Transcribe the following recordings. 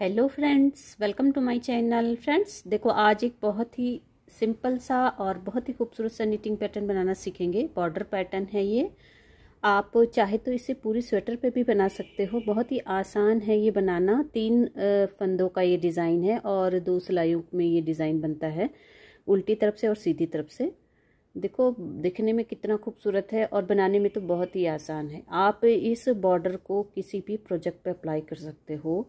hello friends welcome to my channel friends देखो आज एक बहुत ही सिंपल सा और बहुत ही खूबसूरत सा निटिंग पैटर्न बनाना सीखेंगे बॉर्डर पैटर्न है ये आप चाहे तो इसे पूरी स्वेटर पे भी बना सकते हो बहुत ही आसान है ये बनाना तीन फंदों का ये डिज़ाइन है और दो सिलाइयों में ये डिज़ाइन बनता है उल्टी तरफ से और सीधी तरफ से देखो दिखने में कितना खूबसूरत है और बनाने में तो बहुत ही आसान है आप इस बॉर्डर को किसी भी प्रोजेक्ट पर अप्लाई कर सकते हो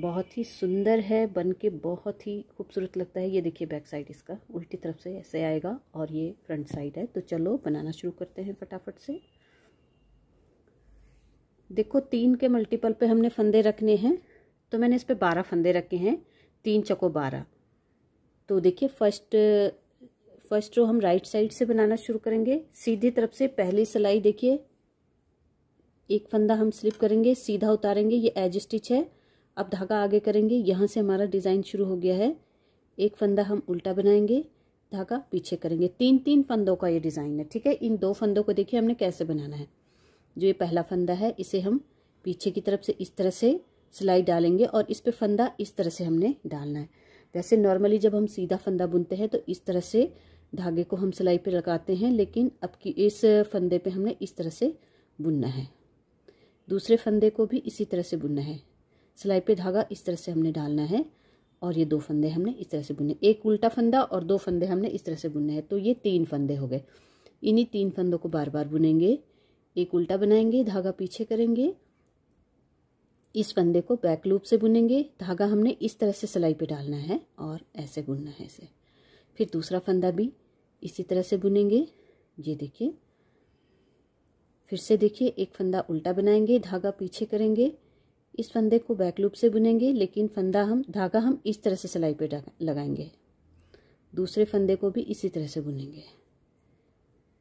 बहुत ही सुंदर है बन के बहुत ही खूबसूरत लगता है ये देखिए बैक साइड इसका उल्टी तरफ से ऐसे आएगा और ये फ्रंट साइड है तो चलो बनाना शुरू करते हैं फटाफट से देखो तीन के मल्टीपल पे हमने फंदे रखने हैं तो मैंने इस पर बारह फंदे रखे हैं तीन चको बारह तो देखिए फर्स्ट फर्स्ट रो हम राइट साइड से बनाना शुरू करेंगे सीधी तरफ से पहली सिलाई देखिए एक फंदा हम स्लिप करेंगे सीधा उतारेंगे ये एज स्टिच है अब धागा आगे करेंगे यहाँ से हमारा डिज़ाइन शुरू हो गया है एक फंदा हम उल्टा बनाएंगे धागा पीछे करेंगे तीन तीन फंदों का ये डिज़ाइन है ठीक है इन दो फंदों को देखिए हमने कैसे बनाना है जो ये पहला फंदा है इसे हम पीछे की तरफ से इस तरह से सिलाई डालेंगे और इस पे फंदा इस तरह से हमने डालना है वैसे नॉर्मली जब हम सीधा फंदा बुनते हैं तो इस तरह से धागे को हम सिलाई पे लगाते हैं लेकिन अब की इस फंदे पे हमने इस तरह से बुनना है दूसरे फंदे को भी इसी तरह से बुनना है सिलाई पे धागा इस तरह से हमने डालना है और ये दो फंदे हमने इस तरह से बुने एक उल्टा फंदा और दो फंदे हमने इस तरह से बुने हैं तो ये तीन फंदे हो गए इन्हीं तीन फंदों को बार बार बुनेंगे एक उल्टा बनाएंगे धागा पीछे करेंगे इस फंदे को बैक लूप से बुनेंगे धागा हमने इस तरह से सिलाई पे डालना है और ऐसे बुनना है इसे फिर दूसरा फंदा भी इसी तरह से बुनेंगे ये देखिए फिर से देखिए एक फंदा उल्टा बनाएंगे धागा पीछे करेंगे इस फंदे को बैक लूप से बुनेंगे लेकिन फंदा हम धागा हम इस तरह से सिलाई पे लगाएंगे दूसरे फंदे को भी इसी तरह से बुनेंगे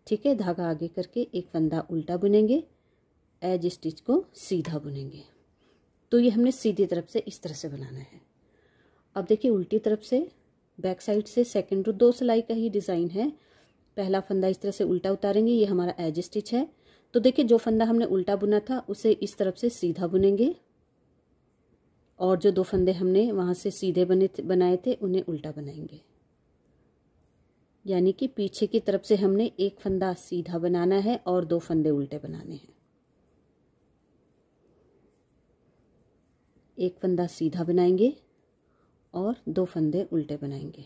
ठीक है धागा आगे करके एक फंदा उल्टा बुनेंगे एज स्टिच को सीधा बुनेंगे तो ये हमने सीधी तरफ से इस तरह से बनाना है अब देखिए उल्टी तरफ से बैक साइड से सेकेंड रो दो सिलाई का ही डिज़ाइन है पहला फंदा इस तरह से उल्टा उतारेंगे ये हमारा एज स्टिच है तो देखिए जो फंदा हमने उल्टा बुना था उसे इस तरफ से सीधा बुनेंगे और जो दो फंदे हमने वहाँ से सीधे बने बनाए थे उन्हें उल्टा बनाएंगे यानी कि पीछे की तरफ से हमने एक फंदा सीधा बनाना है और दो फंदे उल्टे बनाने हैं एक फंदा सीधा बनाएंगे और दो फंदे उल्टे बनाएंगे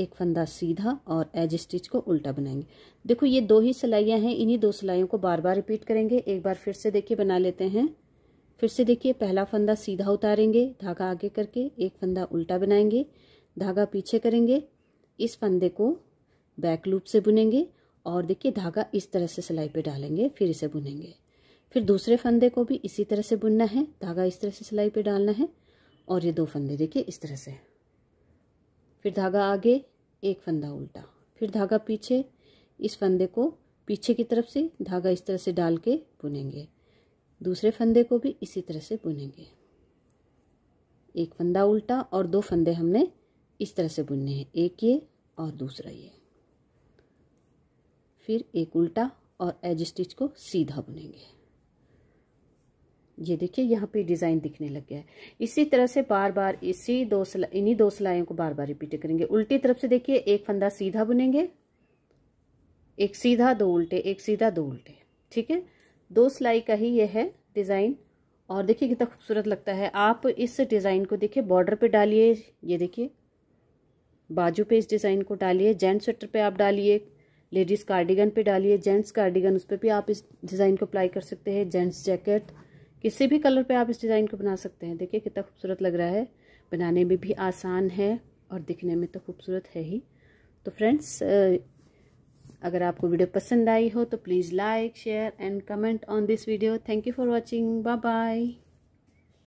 एक फंदा सीधा और एज स्टिच को उल्टा बनाएंगे देखो ये दो ही सिलाइयाँ हैं इन्हीं दो सिलाइयों को बार बार रिपीट करेंगे एक बार फिर से देखिए बना लेते हैं फिर से देखिए पहला फंदा सीधा उतारेंगे धागा आगे करके एक फंदा उल्टा बनाएंगे धागा पीछे करेंगे इस फंदे को बैक लूप से बुनेंगे और देखिए धागा इस तरह से सिलाई पर डालेंगे फिर इसे बुनेंगे फिर दूसरे फंदे को भी इसी तरह से बुनना है धागा इस तरह से सिलाई पर डालना है और ये दो फंदे देखिए इस तरह से फिर धागा आगे एक फंदा उल्टा फिर धागा पीछे इस फंदे को पीछे की तरफ से धागा इस तरह से डाल के बुनेंगे दूसरे फंदे को भी इसी तरह से बुनेंगे एक फंदा उल्टा और दो फंदे हमने इस तरह से बुनने हैं एक ये और दूसरा ये फिर एक उल्टा और एज स्टिच को सीधा बुनेंगे ये देखिए यहाँ पे डिज़ाइन दिखने लग गया है इसी तरह से बार बार इसी दो सिलाई इन्हीं दो सिलाइयों को बार बार रिपीट करेंगे उल्टी तरफ से देखिए एक फंदा सीधा बुनेंगे एक सीधा दो उल्टे एक सीधा दो उल्टे ठीक है दो सिलाई का ही ये है डिज़ाइन और देखिए कितना खूबसूरत लगता है आप इस डिज़ाइन को देखिए बॉर्डर पर डालिए ये देखिए बाजू पे इस डिज़ाइन को डालिए जेंट्स स्वेटर पे आप डालिए लेडीज़ कार्डिगन पे डालिए जेंट्स कार्डिगन उस पर भी आप इस डिज़ाइन को अप्लाई कर सकते हैं जेंट्स जैकेट किसी भी कलर पे आप इस डिज़ाइन को बना सकते हैं देखिए कितना खूबसूरत लग रहा है बनाने में भी आसान है और दिखने में तो खूबसूरत है ही तो फ्रेंड्स अगर आपको वीडियो पसंद आई हो तो please like share and comment on this video thank you for watching bye bye